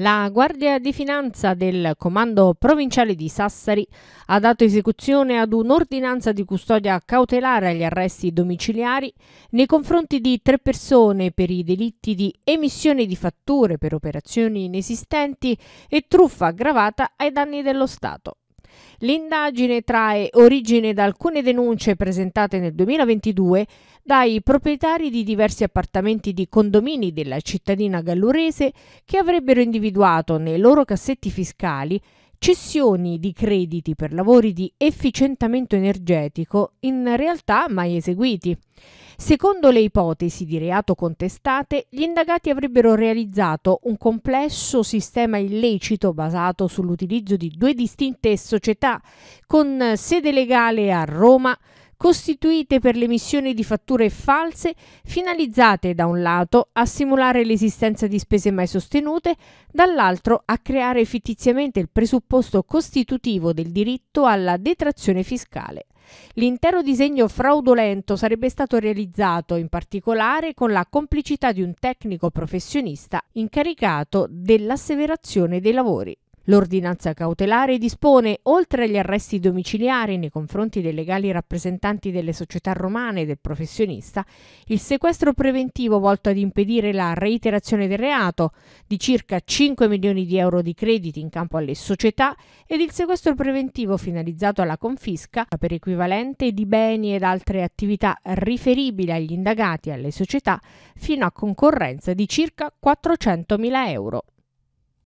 La Guardia di Finanza del Comando Provinciale di Sassari ha dato esecuzione ad un'ordinanza di custodia cautelare agli arresti domiciliari nei confronti di tre persone per i delitti di emissione di fatture per operazioni inesistenti e truffa aggravata ai danni dello Stato. L'indagine trae origine da alcune denunce presentate nel 2022 dai proprietari di diversi appartamenti di condomini della cittadina gallurese che avrebbero individuato nei loro cassetti fiscali cessioni di crediti per lavori di efficientamento energetico in realtà mai eseguiti. Secondo le ipotesi di reato contestate, gli indagati avrebbero realizzato un complesso sistema illecito basato sull'utilizzo di due distinte società con sede legale a Roma, costituite per l'emissione di fatture false finalizzate da un lato a simulare l'esistenza di spese mai sostenute, dall'altro a creare fittiziamente il presupposto costitutivo del diritto alla detrazione fiscale. L'intero disegno fraudolento sarebbe stato realizzato in particolare con la complicità di un tecnico professionista incaricato dell'asseverazione dei lavori. L'ordinanza cautelare dispone, oltre agli arresti domiciliari nei confronti dei legali rappresentanti delle società romane e del professionista, il sequestro preventivo volto ad impedire la reiterazione del reato di circa 5 milioni di euro di crediti in campo alle società ed il sequestro preventivo finalizzato alla confisca per equivalente di beni ed altre attività riferibili agli indagati e alle società fino a concorrenza di circa 400 mila euro.